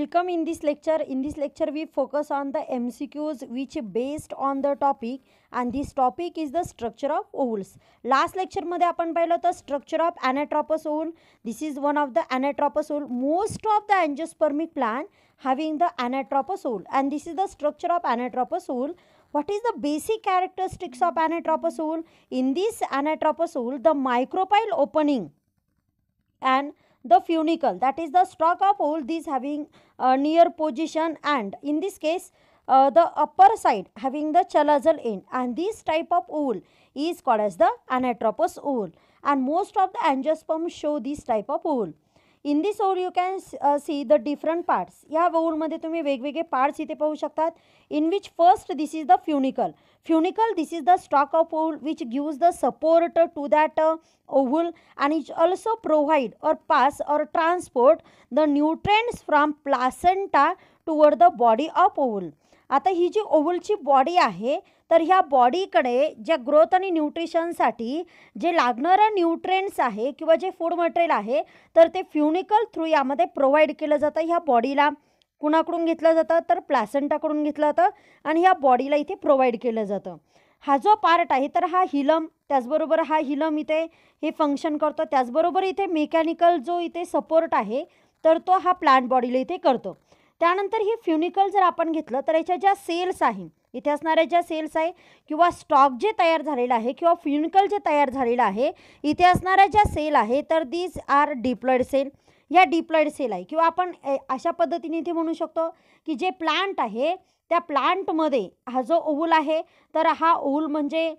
Welcome in this lecture. In this lecture, we focus on the MCQs which based on the topic and this topic is the structure of ovals. Last lecture मध्ये आपण पाहिलं होतं structure of anatropous ovule. This is one of the anatropous ovule. Most of the angiospermic plant having the anatropous ovule and this is the structure of anatropous ovule. What is the basic characteristics of anatropous ovule? In this anatropous ovule, the micropyle opening and the funicle that is the stalk of all these having uh, near position and in this case uh, the upper side having the chalazal end and this type of oval is called as the anatropous oval and most of the angiosperms show this type of oval. In this ovule you can see the different parts या ओळमध्ये तुम्ही वेगवेगळे parts इथे पाहू शकतात in which first this is the funicle funicle this is the stalk of ovule which gives the support to that ovule and is also provide or pass or transport the nutrients from placenta toward the body of ovule आता ही जी ओव्हलची body आहे तर ह्या बॉडीकडे ज्या growth आणि न्यूट्रिशनसाठी जे लागणारं न्यूट्रेन्स आहे किंवा जे फूड मटेरियल आहे तर ते फ्युनिकल थ्रू यामध्ये प्रोव्हाइड केलं जातं ह्या बॉडीला कुणाकडून घेतलं जातं तर प्लॅसेंटाकडून घेतलं जातं आणि ह्या बॉडीला इथे प्रोव्हाइड केलं जातं हा जो पार्ट आहे तर हा हिलम त्याचबरोबर हा हिलम इथे हे फंक्शन करतो त्याचबरोबर इथे मेकॅनिकल जो इथे सपोर्ट आहे तर तो हा प्लांट बॉडीला इथे करतो त्यानंतर हे फ्युनिकल जर आपण घेतलं तर याच्या ज्या सेल्स आहेत इथे असणाऱ्या ज्या सेल्स आहे किंवा स्टॉक जे तयार झालेला आहे किंवा फ्युनिकल जे तयार झालेलं आहे इथे असणाऱ्या ज्या सेल आहे तर दीज आर डिप्लॉइड सेल या डिप्लॉइड सेल आहे किंवा आपण अशा पद्धतीने इथे म्हणू शकतो की जे प्लांट आहे त्या प्लांटमध्ये हा जो ओल आहे तर हा ओल म्हणजे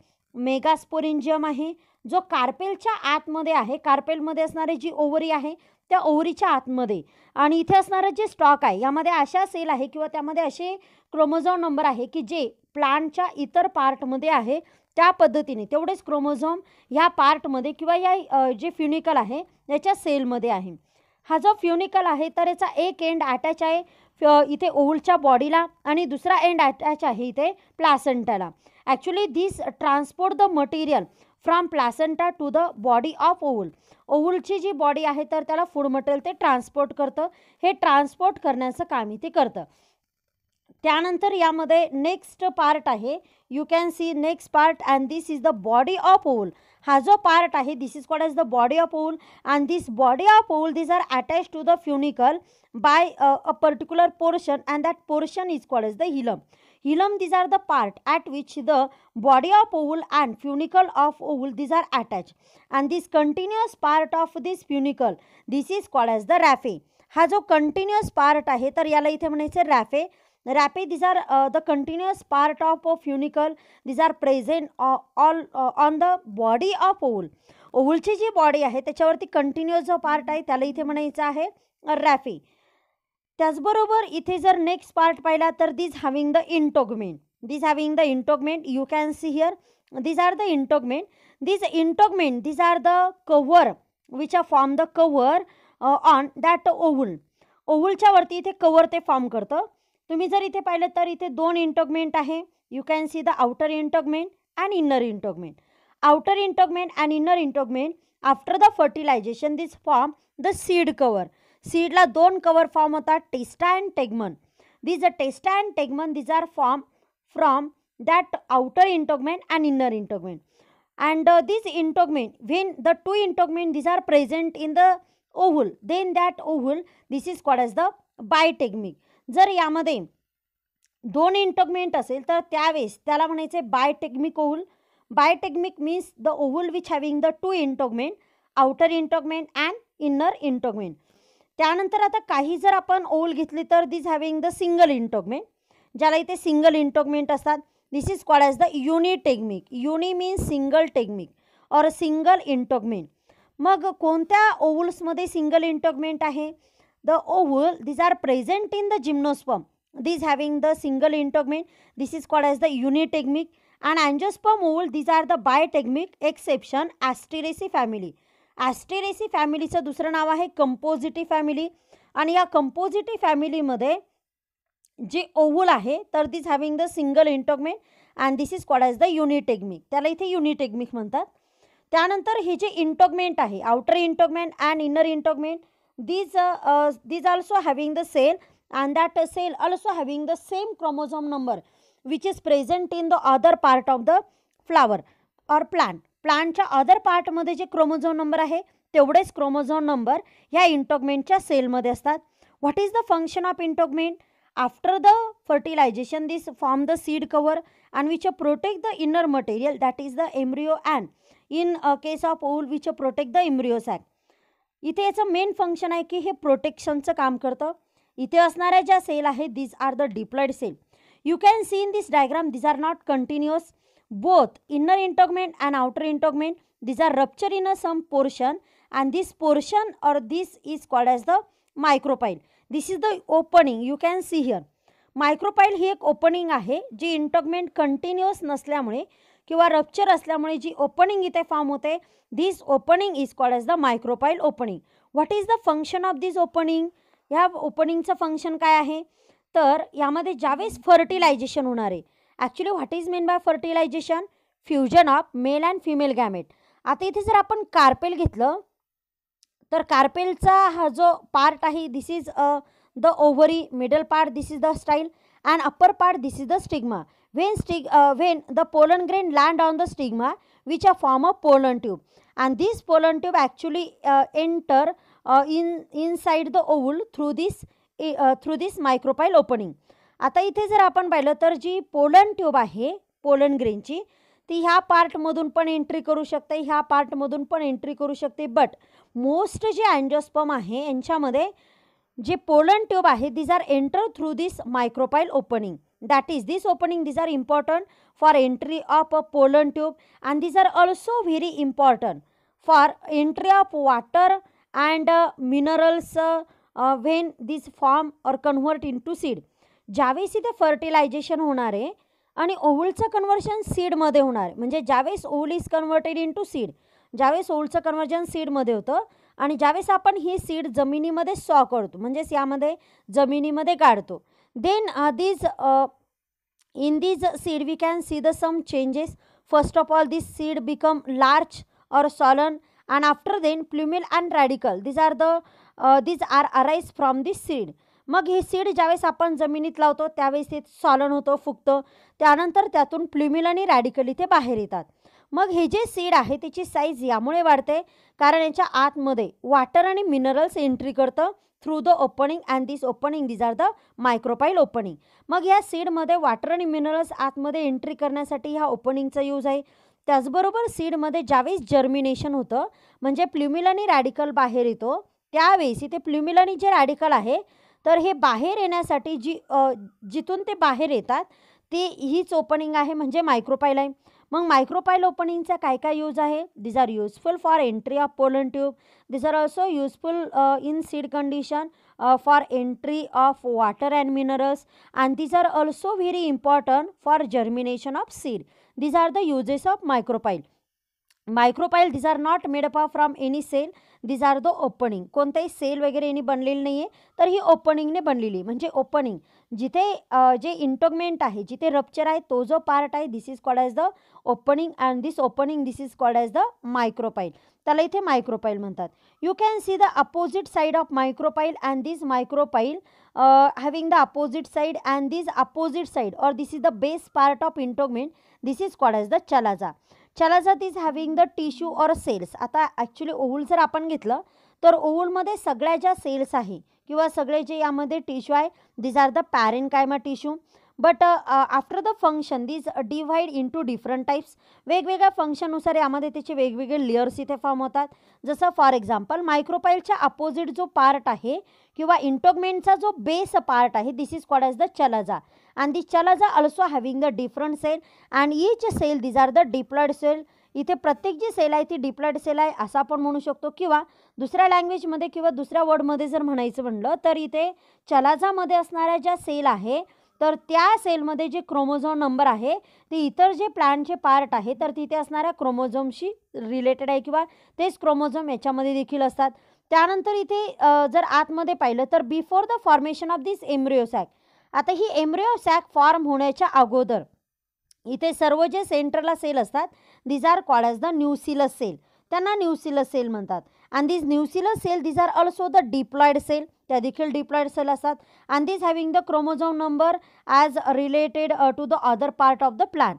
मेगास्पोरिंजियम आहे जो कार्पेलच्या आतमध्ये आहे कार्पेलमध्ये असणारी जी ओवरी आहे त्या ओवरीच्या आतमध्ये आणि इथे असणारं जे स्टॉक आहे यामध्ये अशा सेल आहे किंवा त्यामध्ये असे क्रोमोझोम नंबर आहे की जे प्लांटच्या इतर पार्टमध्ये आहे त्या पद्धतीने तेवढेच क्रोमोझोम ह्या पार्टमध्ये किंवा या जे फ्युनिकल आहे याच्या सेलमध्ये आहे हा जो फ्युनिकल आहे तर याचा एक एंड अटॅच आहे इथे ओव्हलच्या बॉडीला आणि दुसरा एंड अटॅच आहे इथे प्लासेंटाला actually this transport the material from placenta to the body of ovule ओवलची जी बॉडी आहे तर त्याला फूड मटेरियल ते ट्रान्सपोर्ट करतं हे ट्रान्सपोर्ट करण्याचं काम इथे करतं त्यानंतर यामध्ये नेक्स्ट पार्ट आहे you can see next part and this is the body of ovule हा जो पार्ट आहे this is called as the body of ovule and this body of ovule this are attach to the funicle by a particular portion and that portion is called as the hilum hilum these are the part at which the body of ovule and funicle of ovule these R attach and this continuous part of this funicle this is called as the raphe हा जो continuous part आहे तर याला इथे म्हणायचं raphe raphe this are the continuous part of of funicle are are present all the body body of ovule जी body आहे त्याच्यावरती कंटिन्युअस जो पार्ट आहे त्याला इथे म्हणायचं आहे रॅफी त्याचबरोबर इथे जर नेक्स्ट पार्ट पाहिला तर this having the integument this having the integument you can see here this are the integument this integument this are the cover which are form the cover on that ovule ओवलच्या वरती इथे cover ते form करतं तुम्ही जर इथे पाहिलं तर इथे दोन इंटॉगमेंट आहे you can see the outer integument and inner integument outer integument and inner integument after the fertilization this form the seed cover सीडला दोन कवर फॉर्म होतात testa and tegmen these uh testa and tegmen these are form from that outer integument and inner integument and this integument when the two integument these are present in the ovule then that ovule this is called as the बायटेगमिक जर यामध्ये दोन integument असेल तर त्यावेळेस त्याला म्हणायचे bitegmic ovule bitegmic means the ovule which having the two integument outer integument and inner integument त्यानंतर आता काही जर आपण ओव्हल घेतली तर this having the single integument ज्याला इथे सिंगल इंटोगमेंट असतात this is call as the unitegmic uni means single tegmic or single integument मग कोणत्या ओव्हल्समध्ये सिंगल इंटोगमेंट आहे the ovule are are present the the gymnosperm these the single single this this is called the the unitegmic and angiosperm ovule are the the bitegmic exception Asteraceae family Asteraceae फॅमिलीचं दुसरं नाव आहे Compositae family आणि या Compositae फॅमिलीमध्ये जे ovule आहे तर this having the single integument and this is called as the unitegmic त्याला इथे युनिटेग्मिक म्हणतात त्यानंतर हे जे इंटोगमेंट आहे outer integument and inner integument these these also having the cell and that cell also having the same chromosome number which is present in the other part of the flower or plant प्लांटच्या other पार्टमध्ये जे क्रोमोझोन number आहे तेवढेच क्रोमोझोन number ह्या इंटॉगमेंटच्या सेलमध्ये असतात what is the function of integument after the fertilization this form the seed cover and which protect the inner material that is the embryo and in case of ovule which protect the embryo sac इथे याचं main function आहे की हे प्रोटेक्शनचं काम करतं इथे असणाऱ्या ज्या सेल आहेत these are the diploid cell you can see in this diagram these are not continuous both inner integument and outer integument these are rupture in a some portion and this portion or this is called as the micropyle this is the opening you can see here micropyle ही एक opening आहे जी इंटॉगमेंट continuous नसल्यामुळे किंवा rupture असल्यामुळे जी opening इथे form होते this opening is called as the micropyle opening what is the function of this opening ह्या ओपनिंगचं फंक्शन काय आहे तर यामध्ये ज्यावेळेस फर्टिलायझेशन होणार आहे actually what is mean by fertilization fusion of male and female gamete आता इथे जर आपण कार्पेल घेतलं तर कार्पेलचा हा जो पार्ट आहे this is uh the ovary middle part this is the style and upper part this is the stigma when स्टिग when the pollen grain land on the stigma which are form a pollen tube and this pollen tube actually uh, enter uh, in inside the ovule through this uh, through this micropyle opening आता इथे जर आपण पाहिलं तर जी pollen tube आहे pollen ग्रेनची ती ह्या पार्टमधून पण एंट्री करू शकते ह्या पार्टमधून पण एंट्री करू शकते बट मोस्ट जे अँजोस्पम आहे यांच्यामध्ये जे पोलन ट्यूब आहे these are enter through this micropyle opening that is this opening these are important for entry of pollen tube and these are also very important for entry of water and minerals when this form or convert into seed ज्यावेळेस इथे fertilisation होणार आहे आणि ओव्हलचं conversion सीडमध्ये होणार आहे म्हणजे ज्यावेळेस ovule is converted into seed ज्यावेळेस ओउलचं कन्व्हर्जन सीडमध्ये होतं आणि ज्यावेळेस आपण ही सीड जमिनीमध्ये सॉ करतो म्हणजेच यामध्ये जमिनीमध्ये काढतो then uh, these uh, in these seed we can see the some changes first of all this seed become large or swollen and after then plumule and radical these are the uh, these are arise from this seed मग हे seed ज्यावेळेस आपण जमिनीत लावतो त्यावेळेस ते सॉलन होतं फुगतं त्यानंतर त्यातून प्ल्युमिल आणि रॅडिकल इथे बाहेर येतात मग हे जे सीड आहे त्याची साईज यामुळे वाढते कारण याच्या आतमध्ये वाटर आणि मिनरल्स एंट्री करतं through the opening and this opening these are the micropyle opening मग या सीडमध्ये वॉटर आणि मिनरल्स आतमध्ये एंट्री करण्यासाठी ह्या ओपनिंगचा यूज आहे त्याचबरोबर सीडमध्ये ज्यावेळेस जर्मिनेशन होतं म्हणजे प्ल्युमिलानी रॅडिकल बाहेर येतो त्यावेळेस इथे प्ल्युमिलानी जे रॅडिकल आहे तर हे बाहेर येण्यासाठी जी जिथून ते बाहेर येतात ती हीच ओपनिंग आहे म्हणजे मायक्रोपाईल आहे मग मायक्रोपाईल ओपनिंगचा काय काय यूज आहे these are useful for entry of pollen tube these are also useful in seed condition for entry of water and minerals and these are also very important for germination of seed these are the uses of micropyle micropyle these are not made up from any cell these are the opening कोणताही cell वगैरे यांनी बनलेली नाही आहे तर ही ओपनिंगने बनलेली म्हणजे opening जिथे जे इंटोगमेंट आहे जिथे रप्चर आहे तो जो पार्ट आहे this is called as the opening and this opening this is called as the micropyle त्याला इथे मायक्रोपाईल म्हणतात you can see the opposite side of micropyle and this micropyle having the opposite side and this opposite side or this is the best part of integument this is called as the chalaza chalaza is having the tissue or cells आता actually ovule जर आपण घेतलं तर ओहूलमध्ये सगळ्या ज्या cells आहे किंवा सगळे जे यामध्ये टिश्यू आहे these are the parenchyma tissue but after the function these divide into different types वेगवेगळ्या फंक्शननुसार यामध्ये त्याचे वेगवेगळे लेअर्स इथे फॉर्म होतात जसं फॉर एक्झाम्पल मायक्रोपाईलच्या अपोजिट जो पार्ट आहे किंवा इंटोगमेंटचा जो बेस पार्ट आहे this is called as the chalaza and the chalaza also having the different cell and each cell these are the diploid cell इथे प्रत्येक जी सेल आहे ती डिप्लॉइड सेल आहे असं आपण म्हणू शकतो किंवा दुसऱ्या लँग्वेजमध्ये किंवा दुसऱ्या वर्डमध्ये जर म्हणायचं म्हणलं तर इथे चलाजामध्ये असणाऱ्या ज्या सेल आहे तर त्या सेलमध्ये जे क्रोमोझोम नंबर आहे ते इतर जे प्लॅनचे पार्ट आहे तर तिथे असणाऱ्या क्रोमोझोमशी रिलेटेड आहे किंवा तेच क्रोमोझोम याच्यामध्ये देखील असतात त्यानंतर इथे जर आतमध्ये पाहिलं तर before the formation of this embryo sac आता ही एम्ब्रिओ सॅक फॉर्म होण्याच्या अगोदर इथे सर्व जे सेंटरला सेल असतात these are called as the nucellus cell त्यांना न्यूसिलस सेल म्हणतात and these nucellus cell these are also the diploid cell त्या देखील डिप्लॉइड सेल असतात and these having the chromosome number as related to the other part of the plant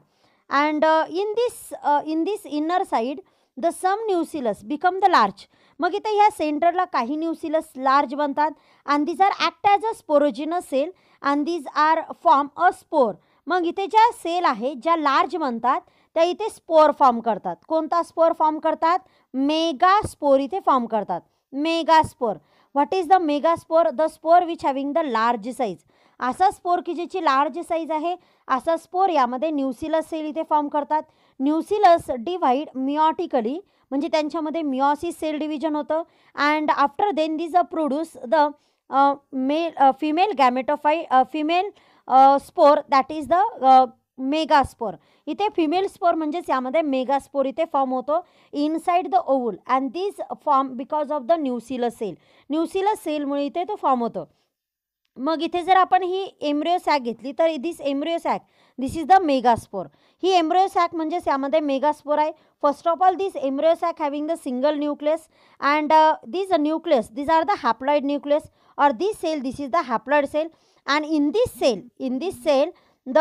and in this in this inner side the some nucellus become the large मग इथे ह्या सेंटरला काही nucellus large बनतात and these are act as a sporogenous cell and these are form a spore मग इथे ज्या cell आहे ज्या लार्ज म्हणतात त्या इथे स्पोर फॉर्म करतात कोणता स्पोर फॉर्म करतात मेगा स्पोर इथे फॉर्म करतात megaspore what is the megaspore the spore which having the large size असा स्पोर की ज्याची लार्ज साईज आहे असा स्पोर यामध्ये न्यूसिलस सेल इथे फॉर्म करतात न्यूसिलस डिव्हाइड मिऑटिकली म्हणजे त्यांच्यामध्ये मिऑसिस सेल डिव्हिजन होतं and after then these uh produce the male female gametophyte female spore that is the megaspore इथे फिमेल स्पोर म्हणजेच यामध्ये मेगास्पोर इथे फॉर्म होतो inside the ovule and this form because of the nucellus cell nucellus सेलमुळे इथे तो form होतो मग इथे जर आपण ही एम्ब्रियो सॅक घेतली तर this embryo sac this is the spore ही एम्ब्रियो सॅक म्हणजेच यामध्ये स्पोर आहे first of all this embryo sac having the single nucleus and this nucleus this are the haploid nucleus or this cell this is the haploid cell and in this cell in this cell the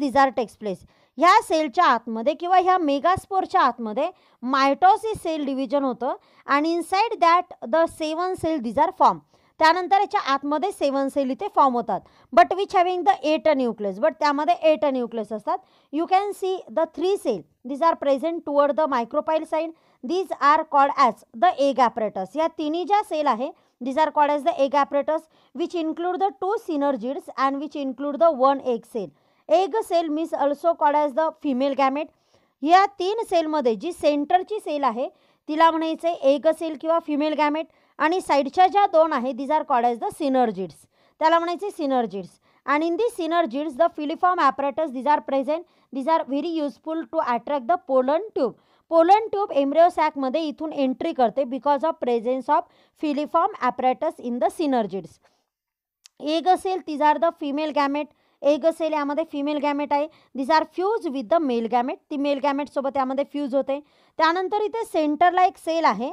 these are takes place ह्या सेलच्या आतमध्ये किंवा ह्या मेगास्पोरच्या आतमध्ये mitosis sale division होतं आणि inside that the seven cell are form त्यानंतर याच्या आतमध्ये सेवन सेल इथे फॉर्म होतात but which having the eight nucleus but त्यामध्ये एट न्यूक्लियस असतात you can see the three cell these are present toward the micropyle side these are called as the egg apparatus या तिन्ही ज्या cell आहे These are called as the egg apparatus which include the two synergids and which include the one egg cell egg cell means also called as the female gamete या तीन सेलमध्ये जी सेंटरची cell आहे तिला म्हणायचं एग सेल किंवा female gamete आणि साईडच्या ज्या दोन आहे these are called as the synergids त्याला म्हणायचे synergids and in the synergids the filiform apparatus these are present these are very useful to attract the pollen tube pollen tube मध्ये इथून एंट्री करते because of presence of filiform apparatus in the synergids egg असेल these are the female gamete egg असेल यामध्ये female gamete आहे these are fuse with the male gamete ती male गॅमेटसोबत यामध्ये फ्यूज होते त्यानंतर इथे सेंटरला एक सेल आहे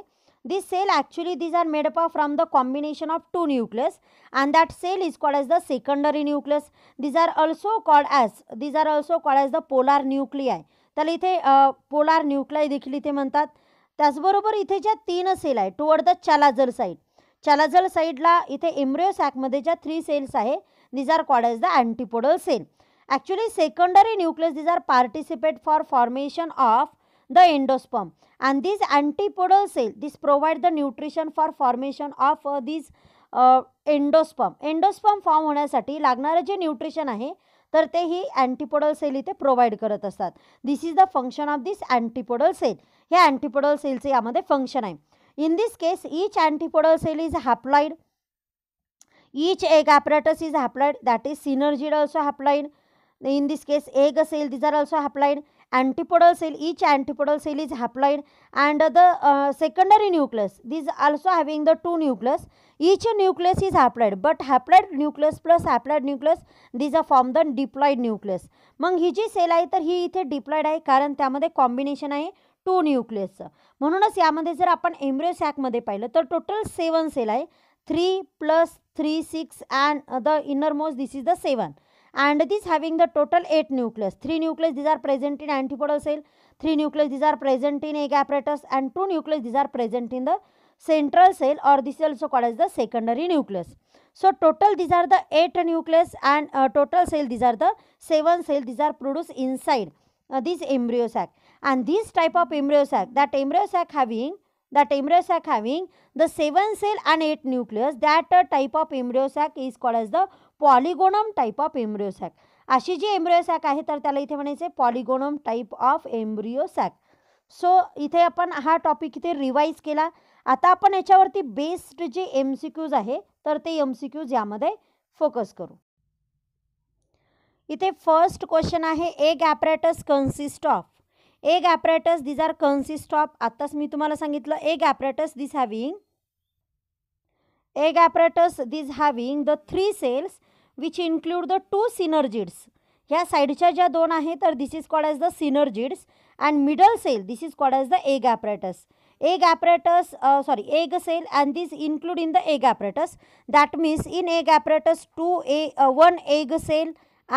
this cell actually these are made of from the combination of two nucleus and that cell is called as the secondary nucleus these are also called as these are also called as the polar nuclei त्याला इथे polar न्यूक्लाय देखील इथे म्हणतात त्याचबरोबर इथे ज्या तीन cell आहे toward the chalazal side chalazal साईडला इथे इम्ब्रिओ सॅकमध्ये ज्या थ्री सेल्स आहे these are called as the antipodal cell actually secondary nucleus these are participate for formation of the endosperm and these antipodal cell this provide the nutrition for formation of these endosperm endosperm form होण्यासाठी लागणारं जे nutrition आहे तर ते ही अँटीपोडल sale इथे provide करत असतात this is the function of this antipodal cell हे अँटीपोडल सेलचे यामध्ये फंक्शन आहे in this case each antipodal cell is haploid each egg apparatus is haploid that is synergid also haploid in this case egg cell these are also haploid antipodal cell each antipodal cell is haploid and the uh, secondary nucleus these also having the two nucleus each nucleus is haploid but haploid nucleus plus haploid nucleus these are form the diploid nucleus मग ही जी sale आहे तर ही इथे diploid आहे कारण त्यामध्ये combination आहे to न्यूक्लियसचं म्हणूनच यामध्ये जर आपण embryo सॅकमध्ये पाहिलं तर टोटल सेवन सेल आहे three plus three six and the innermost this is the seven and this having the total 8 nucleus. 3 nucleus these are present in antipodal cell, 3 nucleus these are present in egg apparatus and 2 nucleus these are present in the central cell or this is also called as the secondary nucleus. So total these are the 8 nucleus and uh, total cell these are the 7 cell these are produced inside uh, this embryo sac and this type of embryo sac that embryo sac having that embryo sac having the 7 cell and 8 nucleus that uh, type of embryo sac is called as the polygonum type of embryo sac अशी जी embryo sac आहे तर त्याला इथे म्हणायचे polygonum type of embryo sac so इथे आपण हा टॉपिक इथे रिवाइज केला आता आपण याच्यावरती बेस्ड जे एम सी क्यूज आहे तर ते एम सी क्यूज यामध्ये फोकस करू इथे फर्स्ट क्वेश्चन आहे egg apparatus consist of egg apparatus these are consist of आत्ताच मी तुम्हाला सांगितलं egg apparatus this having egg apparatus these having the three cells which include the two synergids ह्या साईडच्या ज्या दोन आहे तर this is called as the synergids and middle cell this is called as the egg apparatus egg apparatus sorry egg cell and this include in the egg apparatus that means in egg apparatus two a one egg cell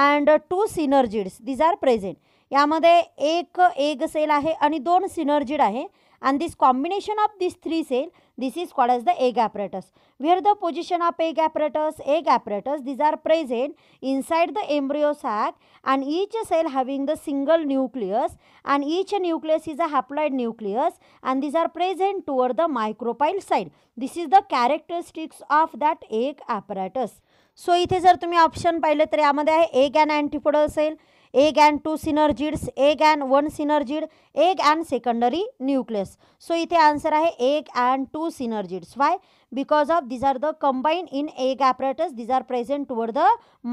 and two synergids these these are present यामध्ये एक egg sale आहे आणि दोन सिनरजिड आहे and this combination of these three cell this is called as the egg apparatus where the position of egg apparatus egg apparatus these are present inside the embryo sac and each cell having the single nucleus and each nucleus is a haploid nucleus and these are present toward the micropyle side this is the characteristics of that egg apparatus so, इथे जर तुम्ही option पाहिलं तर यामध्ये आहे egg and antipodal cell. Egg and two synergids egg and one synergid egg and secondary nucleus so इथे answer आहे egg and two synergids why because of these are the combine in egg apparatus these are present toward the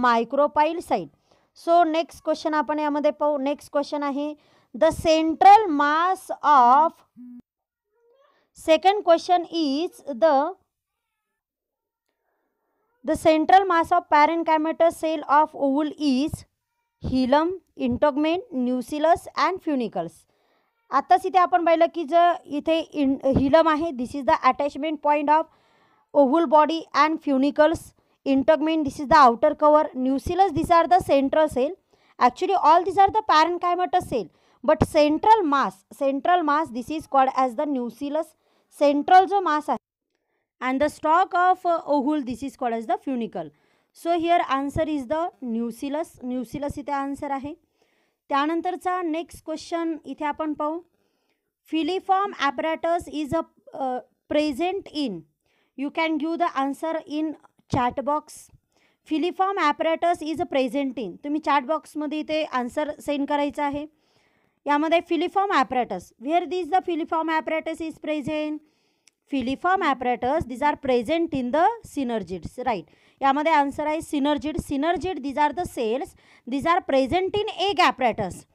micropyle side so next question आपण यामध्ये पाहू next question आहे the central mass of second question is the central mass of parenchymatous cell of ovule is hilum integument nucellus and फ्युनिकल्स आत्ताच इथे आपण पाहिलं की जर इथे इन हिलम आहे this is the attachment point of ovule body and funicles integument this is the outer cover nucellus this are the central cell actually all this are the कायमट cell but central mass central mass this is called as the nucellus central जो mass आहे and the stalk of ovule this is called as the funicle so here answer is the nucellus nucellus इथे answer आहे त्यानंतरचा next question इथे आपण पाहू filiform apparatus is a present in you can give the answer in box filiform apparatus is a present in तुम्ही चॅटबॉक्समध्ये इथे answer send करायचा आहे यामध्ये filiform apparatus where this the filiform apparatus is present filiform apparatus these are present in the synergids right यामध्ये answer आहे synergid synergid these are the cells these are present in egg apparatus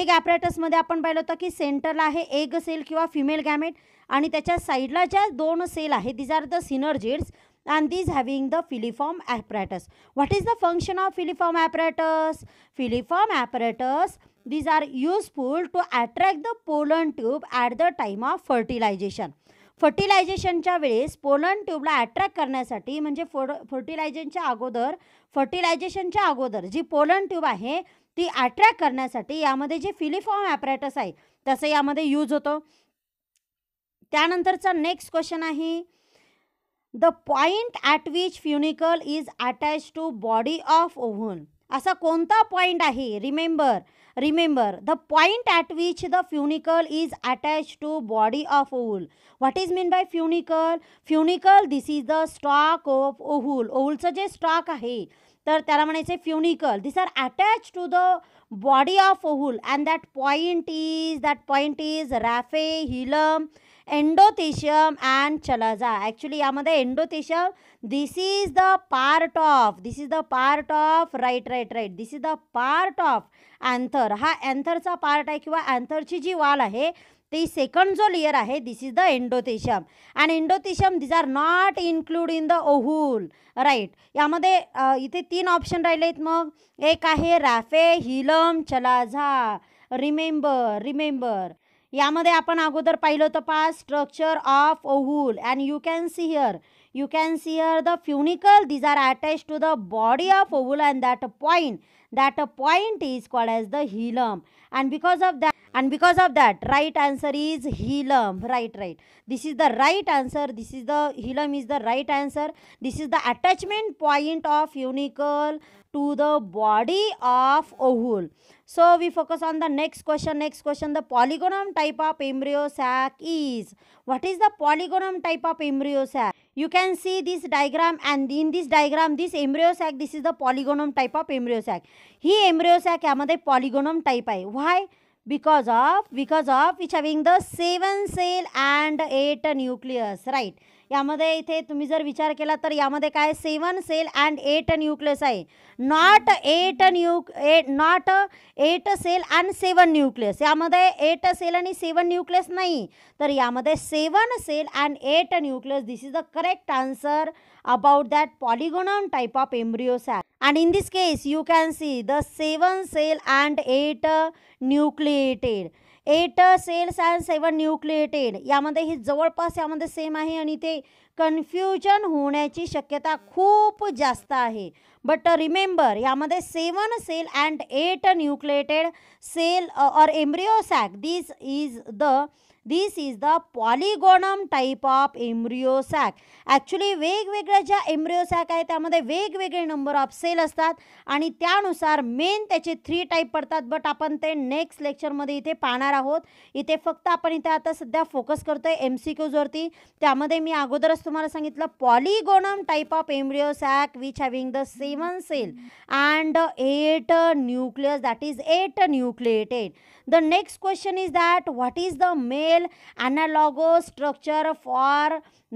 ए ॲपरायटसमध्ये आपण पाहिलं होतं की सेंटरला आहे एग सेल किंवा फिमेल गॅमेट आणि त्याच्या साईडला ज्या दोन सेल आहे these are the synergids and these having the filiform apparatus what is the function of filiform apparatus filiform apparatus these are useful to attract the pollen tube at the time of fertilisation फर्टिलायझेशनच्या वेळेस pollen ट्यूबला attract करण्यासाठी म्हणजे फोड फर्टिलायझेशनच्या अगोदर फर्टिलायझेशनच्या अगोदर जी pollen tube आहे ती attract करण्यासाठी यामध्ये जे फिलिफॉर्म ॲपरेटस आहे तसं यामध्ये यूज होतो त्यानंतरचा नेक्स्ट क्वेश्चन आहे the point at which funicle is attach to body of ovule असा कोणता पॉईंट आहे remember remember the point at which the funicle is attach to body of ovule what is mean by funicle funicle this is the stalk of ovule ओहूलचं जे stalk आहे तर त्याला म्हणायचं funicle this are attach to the body of ovule and that point is that point is raphe hilum endothecium and chalaza actually यामध्ये endothecium this is the part of this is the part of right right right this is the part of anther हा अँथरचा part आहे किंवा अँथरची जी वाल आहे ती second जो layer आहे this is the endothecium and endothecium these are not include in the ovule right यामध्ये इथे तीन ऑप्शन राहिले आहेत मग एक आहे raphe hilum chalaza remember remember यामध्ये आपण अगोदर पाहिलं होतं पा structure of ovule and you can see here you can see here the funicle these are attach to the body of ovule and that a point that a point is called as the hilum and because of that and because of that right answer is hilum right right this is the right answer this is the hilum is the right answer this is the attachment point of unicle to the body of ovule so we focus on the next question next question the polygonum type of embryo sac is what is the polygonum type of embryo sac you can see this diagram and in this diagram this embryo sac this is the polygonum type of embryo sac He embryo sac the polygonum type i why because of because of which having the seven cell and eight nucleus right यामध्ये इथे तुम्ही जर विचार केला तर यामध्ये काय seven cell and eight nucleus आहे नॉट एट न्यू eight not eight cell and seven nucleus यामध्ये एट सेल आणि सेवन न्यूक्लियस नाही तर यामध्ये seven cell and eight nucleus this is the correct answer about that polygonum type of embryo and in this case you can see the seven cell and eight nucleated eight cells and seven nucleated यामध्ये ही जवळपास यामध्ये same आहे आणि ते confusion होण्याची शक्यता खूप जास्त आहे बट रिमेंबर यामध्ये seven cell and eight nucleated cell और embryo sac this is the this is the polygonum type of embryo actually वेगवेगळ्या ज्या एम्ब्रिओ आहे त्यामध्ये वेगवेगळे नंबर ऑफ सेल असतात आणि त्यानुसार मेन त्याचे थ्री टाईप पडतात बट आपण ते नेक्स्ट लेक्चरमध्ये इथे पाहणार आहोत इथे फक्त आपण इथे आता सध्या फोकस करतो आहे एम सी क्यूजवरती त्यामध्ये मी अगोदरच तुम्हाला सांगितलं polygonum type of embryo sac which having the seven cell and eight nucleus that is eight nucleated the next question is that what is the male cell analogous structure for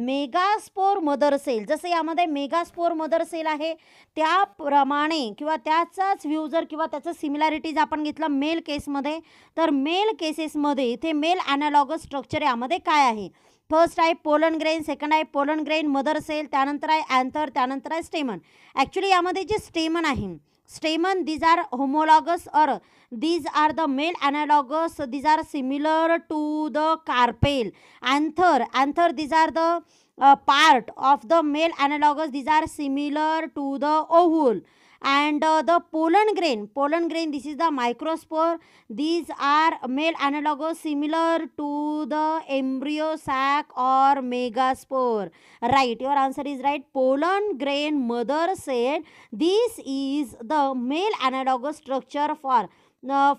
megaspore mother cell जसं यामध्ये megaspore mother sale आहे त्याप्रमाणे किंवा त्याचाच view जर किंवा त्याचं similarities आपण घेतलं मेल केसमध्ये तर मेल केसेसमध्ये इथे मेल ॲनालॉगस स्ट्रक्चर यामध्ये काय आहे फर्स्ट आहे पोलन ग्रेन सेकंड आहे पोलन ग्रेन मदर सेल त्यानंतर आहे अँथर त्यानंतर आहे स्टेमन ॲक्च्युली यामध्ये जे स्टेमन आहे stamen these are homologous or these are the male analogous these are similar to the carpel anther anther these are the uh, part of the male analogous these are similar to the ovule and uh, the pollen grain pollen grain this is the microspore these are male analogous similar to the embryo sac or megaspore right your answer is right pollen grain mother said this is the male analogous structure for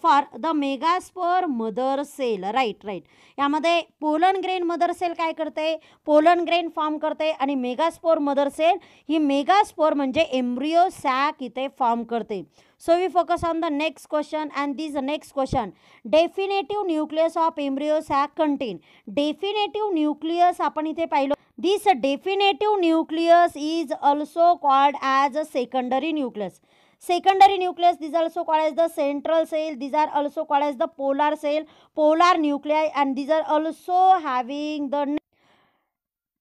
for the megaspore mother cell right right यामध्ये pollen grain mother cell काय करते pollen grain form करते आणि megaspore mother cell ही megaspore म्हणजे embryo sac इथे form करते so we focus on the next question and this next question definitive nucleus of embryo sac contain definitive nucleus आपण इथे पाहिलो this definitive nucleus is also called as a secondary nucleus Secondary nucleus, these also called as the central cell. These are also called as the polar cell, polar nuclei. And these are also having the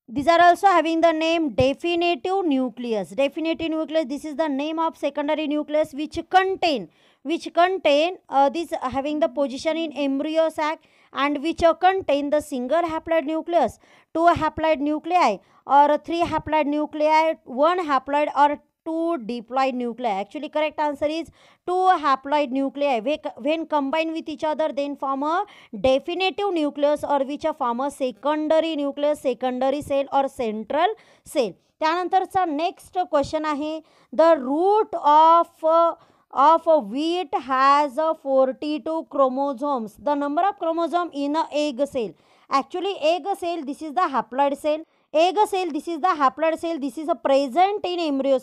these are also having the name definitive nucleus. Definitive nucleus, this is the name of secondary nucleus which contain, which contain uh, this having the position in embryo sac and which uh, contain the single haploid nucleus, two haploid nuclei or three haploid nuclei, one haploid or two diploid nuclear actually correct answer is two haploid nuclei we when combine with each other then form a definitive nucleus or a form a secondary nucleus secondary cell or central cell त्यानंतरचा next question आहे the root of of wheat has a forty two chromosomes the number of chromosome in a egg cell actually egg cell this is the haploid cell egg cell this is the haploid cell this is a present in embryo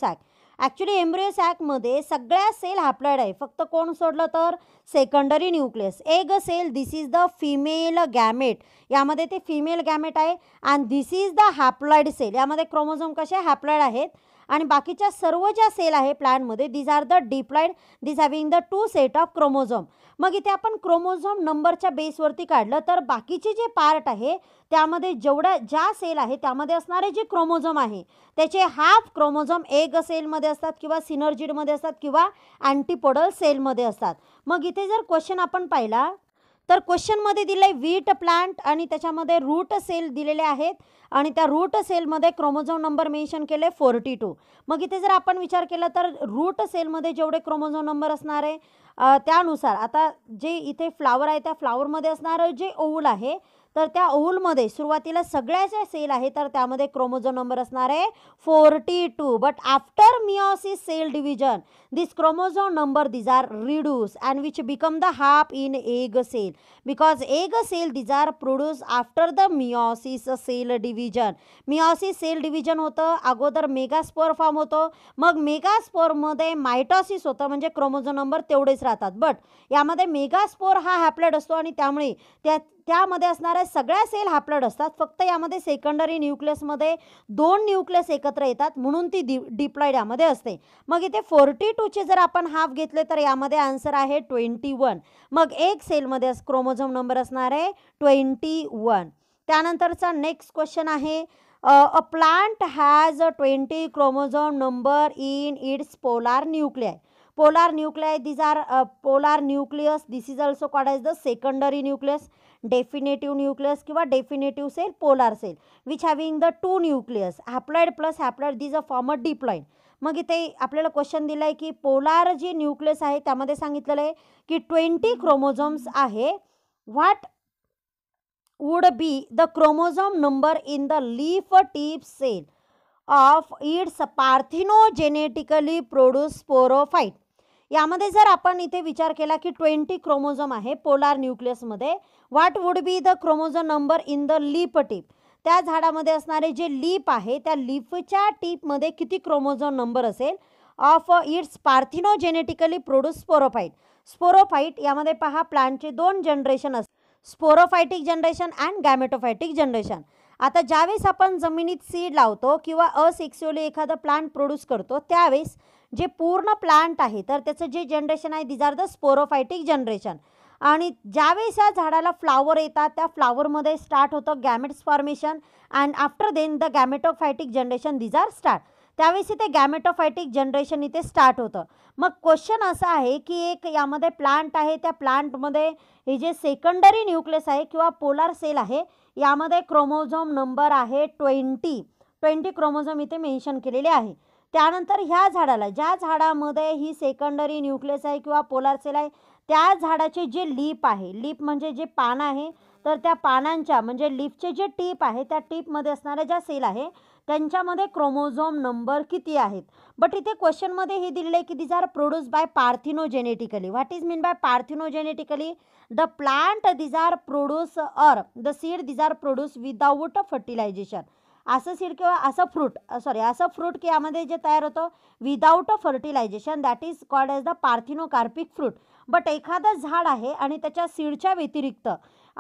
actually embryos सॅकमध्ये सगळ्या cell haploid आहे फक्त कोण सोडलं तर secondary nucleus egg cell this is the female gamete यामध्ये ते female gamete आहे and this is the haploid cell यामध्ये क्रोमोझोम कसे हॅप्लॉइड आहेत आणि बाकीच्या सर्व ज्या सेल आहे प्लॅनमध्ये these are the diploid these having the two set of chromosome मग इथे आपण क्रोमोझोम नंबरच्या बेसवरती काढलं तर बाकीचे जे पार्ट आहे त्यामध्ये जेवढ्या ज्या सेल आहे त्यामध्ये असणारे जे क्रोमोझोम आहे त्याचे हाफ क्रोमोझोम एग सेलमध्ये असतात किंवा सिनर्जिडमध्ये असतात किंवा अँटीपोडल सेलमध्ये असतात मग इथे जर क्वेश्चन आपण पाहिला तर क्वेश्चनमध्ये दिलं आहे वीट प्लांट आणि त्याच्यामध्ये रूट सेल दिलेले आहेत आणि त्या रूट सेलमध्ये क्रोमोझोम नंबर मेन्शन केले फोर्टी टू मग इथे जर आपण विचार केला तर रूट सेलमध्ये जेवढे क्रोमोझोम नंबर असणार आहे त्यानुसार आता जे इथे फ्लावर आहे त्या फ्लावरमध्ये असणारं जे ओवल आहे तर त्या मध्ये सुरुवातीला सगळ्या ज्या सेल आहे तर त्यामध्ये क्रोमोझो नंबर असणार आहे forty two but after meiosis cell division this chromosome number these are reduce and which become the half in egg cell because egg cell these are produce after the meiosis cell division meiosis cell division होतं अगोदर megaspore form होतो मग मेगास्पोरमध्ये mitosis होतं म्हणजे क्रोमोझो number तेवढेच राहतात but यामध्ये megaspore हा हॅपलेट असतो आणि त्यामुळे त्या त्यामध्ये असणाऱ्या सगळ्या सेल हापलड असतात फक्त यामध्ये सेकंडरी न्यूक्लियसमध्ये दोन न्यूक्लियस एकत्र येतात म्हणून ती डि डिप्लॉइड यामध्ये असते मग इथे फोर्टी टूचे जर आपण हाफ घेतले तर यामध्ये आन्सर आहे ट्वेंटी वन मग एक सेलमध्ये क्रोमोझोम नंबर असणार आहे ट्वेंटी वन त्यानंतरचा नेक्स्ट क्वेश्चन आहे a plant has a twenty chromosome number in its polar nuclei polar nuclei these are polar nucleus this is also called as the secondary nucleus definitive nucleus किंवा definitive cell polar cell which having the two nucleus haploid plus haploid these a form a diploid मग इथे आपल्याला question दिला आहे की polar जे nucleus आहे त्यामध्ये सांगितलेलं आहे की ट्वेंटी क्रोमोझोम्स आहे what would be the chromosome number in the leaf tip cell of its parthenogenetically produce sporophyte यामध्ये जर आपण इथे विचार केला की ट्वेंटी क्रोमोझोम आहे पोलार न्यूक्लियसमध्ये what would be the chromosome number in the leaf tip त्या झाडामध्ये असणारे जे लीप आहे त्या लीपच्या टीपमध्ये किती क्रोमोझोम नंबर असेल of its parthenogenetically produce sporophyte sporophyte यामध्ये पहा प्लांटचे दोन जनरेशन असतात sporophytic generation and gametophytic generation आता ज्यावेळेस आपण जमिनीत सीड लावतो किंवा असेक्स्युअली एखादं प्लांट प्रोड्यूस करतो त्यावेळेस जे पूर्ण प्लांट आहे तर त्याचं जे जनरेशन आहे these are the sporophytic generation आणि ज्यावेळेस या झाडाला फ्लावर येतात त्या फ्लावरमध्ये स्टार्ट होतं gametes formation and after then the gametophytic generation these are start त्यावेळेस इथे गॅमेटोफायटिक जनरेशन इथे स्टार्ट होतं मग क्वेश्चन असा आहे की एक यामध्ये प्लांट आहे त्या प्लांटमध्ये हे जे सेकंडरी न्यूक्लियस आहे किंवा पोलार सेल आहे यामध्ये क्रोमोझोम नंबर आहे ट्वेंटी ट्वेंटी क्रोमोझोम इथे मेन्शन केलेले आहे त्यानंतर ह्या झाडाला ज्या झाडामध्ये ही सेकंडरी न्यूक्लियस आहे किंवा पोलार सेल आहे त्या झाडाचे जे लीप आहे लीप म्हणजे जे पान आहे तर त्या पानांच्या म्हणजे लीपचे जे टीप आहे त्या टीपमध्ये असणाऱ्या ज्या सेल आहे त्यांच्यामध्ये क्रोमोझोम नंबर किती आहेत बट इथे क्वेश्चनमध्ये हे दिलेलं आहे की these are produce by parthenogenetically what is mean by parthenogenetically the plant these are produce uh the seed these are produce without fertilization असं सीड किंवा असं फ्रूट सॉरी असं फ्रूट की यामध्ये जे तयार होतं without a fertilization that is called as the parthenocarpic fruit but एखादं झाड आहे आणि त्याच्या सीडच्या व्यतिरिक्त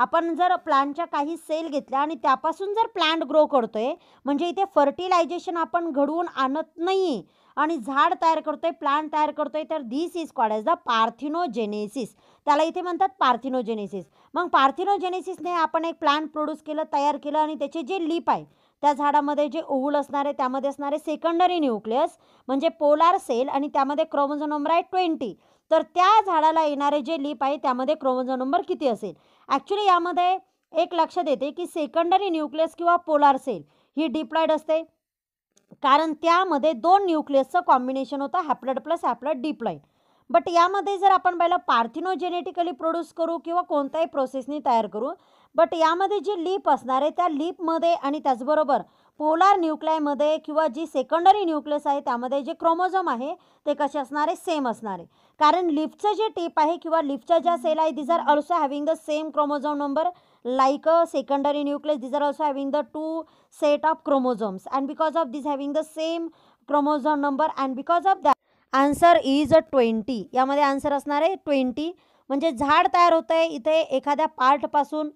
आपण जर प्लांटच्या काही सेल घेतल्या आणि त्यापासून जर प्लांट ग्रो करतो आहे म्हणजे इथे फर्टिलायझेशन आपण घडवून आणत नाही आणि झाड तयार करतोय प्लांट तयार करतोय तर this is called as the parthenogenesis त्याला इथे म्हणतात पार्थिनोजेनेसिस मग पार्थिनोजेनेसिसने आपण एक प्लांट प्रोड्यूस केलं तयार केलं आणि त्याचे जे लीप आहे त्या झाडामध्ये जे असणार असणारे त्यामध्ये असणारे सेकंडरी न्यूक्लियस म्हणजे पोलार सेल आणि त्यामध्ये क्रोमोझो नंबर आहे ट्वेंटी तर त्या झाडाला येणारे जे लीप आहे त्यामध्ये क्रोमोझो नंबर किती असेल ॲक्च्युली यामध्ये एक लक्ष देते की सेकंडरी न्यूक्लियस किंवा पोलार सेल ही डिप्लॉइड असते कारण त्यामध्ये दोन न्यूक्लियसचं कॉम्बिनेशन होतं haploid plus haploid diploid but यामध्ये जर आपण पहिलं पार्थिनोजेनेटिकली प्रोड्यूस करू किंवा कोणत्याही प्रोसेसनी तयार करू बट यामध्ये जी लीप असणार आहे त्या लीपमध्ये आणि त्याचबरोबर पोलार न्यूक्लायमध्ये किंवा जी सेकंडरी न्यूक्लियस आहे त्यामध्ये जे क्रोमोझोम आहे ते कसे असणारे सेम असणारे कारण लिफ्टचं जे टीप आहे किंवा लिफ्टच्या ज्या सेल आहे these are also having the same chromosome number like a secondary nucleus these are also having the two set of chromosomes and because of this having the same chromosome number and because of that answer is a twenty यामध्ये answer असणार आहे twenty म्हणजे झाड तयार होतं आहे इथे एखाद्या पार्टपासून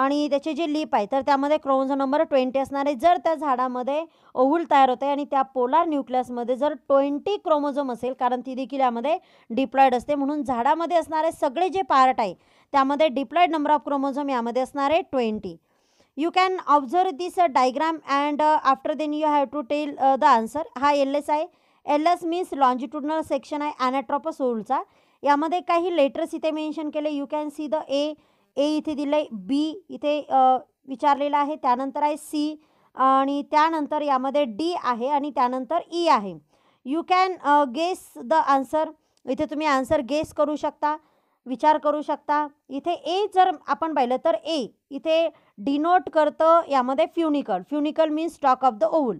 आणि त्याचे जे लीप आहे तर त्यामध्ये क्रोमोझोम नंबर ट्वेंटी असणारे जर त्या झाडामध्ये ओहूल तयार होते आणि त्या पोलार न्यूक्लियसमध्ये जर ट्वेंटी क्रोमोझोम असेल कारण ती देखील यामध्ये डिप्लॉइड असते म्हणून झाडामध्ये असणारे सगळे जे पार्ट आहे त्यामध्ये डिप्लॉइड नंबर ऑफ क्रोमोझोम यामध्ये असणारे twenty you can observe this diagram and after then you have to tell the answer हा एल एस आहे L S means longitudinal section आहे अनॅट्रॉपस ओलचा यामध्ये काही लेटर्स इथे मेन्शन केले you can see the A A इथे दिलं आहे बी इथे विचारलेलं आहे त्यानंतर आहे सी आणि त्यानंतर यामध्ये डी आहे आणि त्यानंतर ई e आहे you can guess the answer इथे तुम्ही आन्सर गेस करू शकता विचार करू शकता इथे ए जर आपण पाहिलं तर ए इथे डिनोट करतं यामध्ये funicle funicle means stalk of the ovule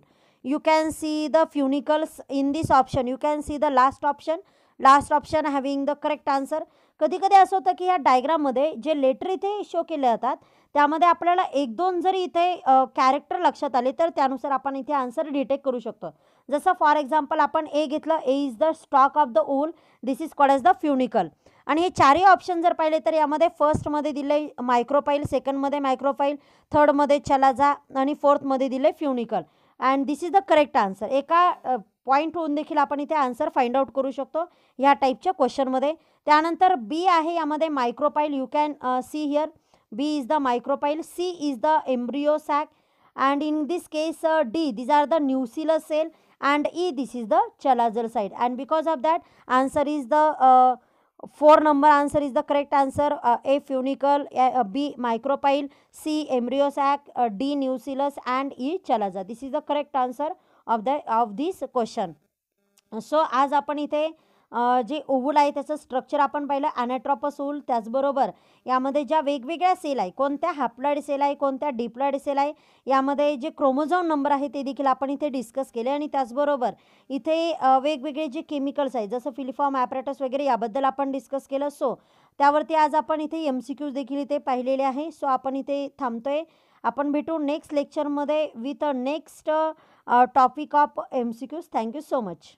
you can see the funicles in this option you can see the last option last option having the correct answer कधी कधी असं होतं की या डायग्राममध्ये जे लेटर इथे शो केले जातात त्यामध्ये आपल्याला एक दोन जरी इथे कॅरेक्टर लक्षात आले तर त्यानुसार आपण इथे आन्सर डिटेक्ट करू शकतो जसं फॉर एक्झाम्पल आपण ए घेतलं A is the stalk of the ovule this is called as the funicle आणि हे चारही ऑप्शन जर पाहिले तर यामध्ये फर्स्टमध्ये दिले मायक्रोफाईल सेकंडमध्ये मायक्रोफाईल थर्डमध्ये जा आणि फोर्थमध्ये दिले funicle and this is the correct answer एका पॉईंट होऊन देखील आपण इथे आन्सर फाइंड आउट करू शकतो ह्या टाईपच्या क्वेश्चनमध्ये त्यानंतर बी आहे यामध्ये micropyle you can see here B is the micropyle C is the embryo sac and in this case D these are the nucellus cell and E this is the chalazal side and because of that answer is the four number answer is the correct answer A funicle B micropyle C embryo sac D nucellus and E chalaza this is the correct answer of the of this question so आज आपण इथे जे ओवूल आहे त्याचं structure आपण पाहिलं अॅनाट्रॉपस ओल त्याचबरोबर यामध्ये ज्या वेगवेगळ्या सेल आहे कोणत्या हॅप्लॉइड सेल आहे कोणत्या डिप्लॉइड सेल आहे यामध्ये जे क्रोमोझोम नंबर आहे ते देखील आपण इथे डिस्कस केले आणि त्याचबरोबर इथे वेगवेगळे जे केमिकल्स आहेत जसं फिलिफॉर्म ॲपरेटस वगैरे याबद्दल आपण डिस्कस केलं सो त्यावरती आज आपण इथे एम सी क्यूज देखील इथे पाहिलेले आहे सो आपण इथे थांबतोय आपण भेटू नेक्स्ट लेक्चरमध्ये with a next topic of M C Qs thank you so much